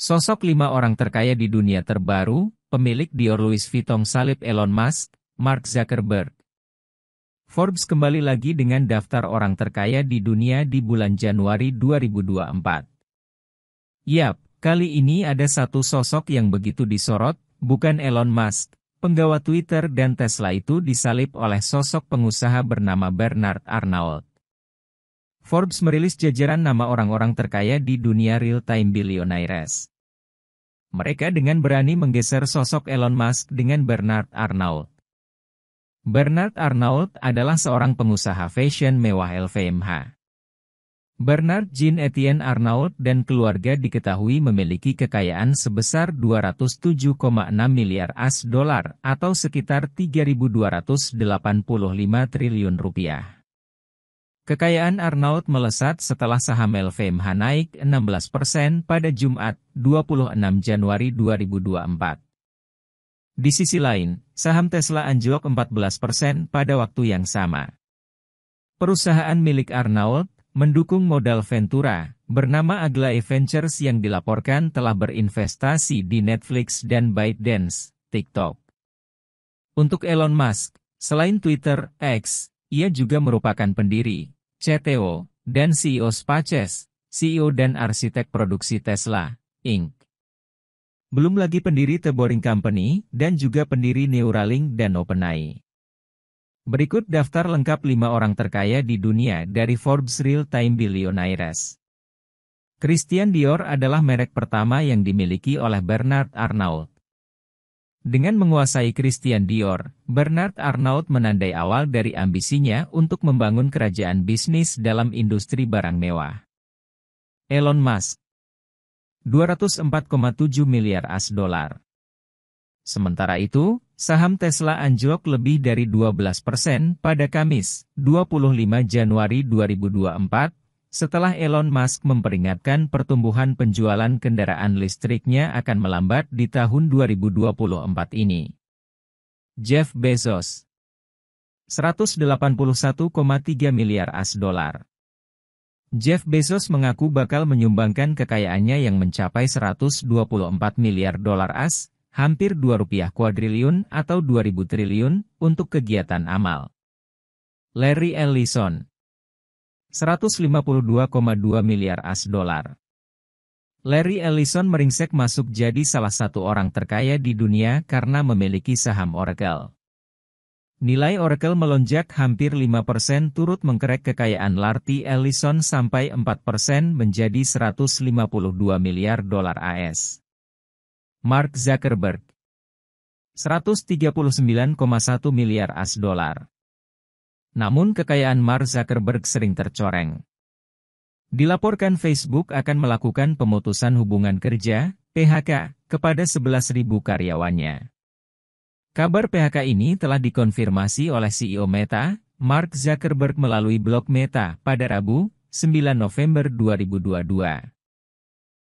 Sosok lima orang terkaya di dunia terbaru, pemilik Dior Louis Vuitton salib Elon Musk, Mark Zuckerberg. Forbes kembali lagi dengan daftar orang terkaya di dunia di bulan Januari 2024. Yap, kali ini ada satu sosok yang begitu disorot, bukan Elon Musk. Penggawa Twitter dan Tesla itu disalib oleh sosok pengusaha bernama Bernard Arnault. Forbes merilis jajaran nama orang-orang terkaya di dunia real-time billionaires. Mereka dengan berani menggeser sosok Elon Musk dengan Bernard Arnault. Bernard Arnault adalah seorang pengusaha fashion mewah LVMH. Bernard Jean Etienne Arnault dan keluarga diketahui memiliki kekayaan sebesar 207,6 miliar AS dolar atau sekitar 3.285 triliun rupiah. Kekayaan Arnaud melesat setelah saham LVMH naik 16% persen pada Jumat, 26 Januari 2024. Di sisi lain, saham Tesla anjlok 14% persen pada waktu yang sama. Perusahaan milik Arnaud mendukung modal Ventura, bernama Aglae Ventures yang dilaporkan telah berinvestasi di Netflix dan ByteDance, TikTok. Untuk Elon Musk, selain Twitter, X, ia juga merupakan pendiri, CTO, dan CEO Spaces, CEO dan arsitek produksi Tesla, Inc. Belum lagi pendiri The Boring Company dan juga pendiri Neuralink dan OpenAI. Berikut daftar lengkap 5 orang terkaya di dunia dari Forbes Real Time Billionaires. Christian Dior adalah merek pertama yang dimiliki oleh Bernard Arnault. Dengan menguasai Christian Dior, Bernard Arnault menandai awal dari ambisinya untuk membangun kerajaan bisnis dalam industri barang mewah. Elon Musk 204,7 miliar as dolar. Sementara itu, saham Tesla anjlok lebih dari 12 persen pada Kamis, 25 Januari 2024, setelah Elon Musk memperingatkan pertumbuhan penjualan kendaraan listriknya akan melambat di tahun 2024 ini. Jeff Bezos 181,3 miliar as dolar Jeff Bezos mengaku bakal menyumbangkan kekayaannya yang mencapai 124 miliar dolar as, hampir 2 rupiah kuadriliun atau 2000 triliun, untuk kegiatan amal. Larry Ellison 152,2 miliar as dolar. Larry Ellison meringsek masuk jadi salah satu orang terkaya di dunia karena memiliki saham Oracle. Nilai Oracle melonjak hampir 5% turut mengkerek kekayaan Larry Ellison sampai 4% menjadi 152 miliar dolar AS. Mark Zuckerberg 139,1 miliar as dolar. Namun kekayaan Mark Zuckerberg sering tercoreng. Dilaporkan Facebook akan melakukan pemutusan hubungan kerja, PHK, kepada 11.000 karyawannya. Kabar PHK ini telah dikonfirmasi oleh CEO Meta, Mark Zuckerberg melalui blog Meta pada Rabu, 9 November 2022.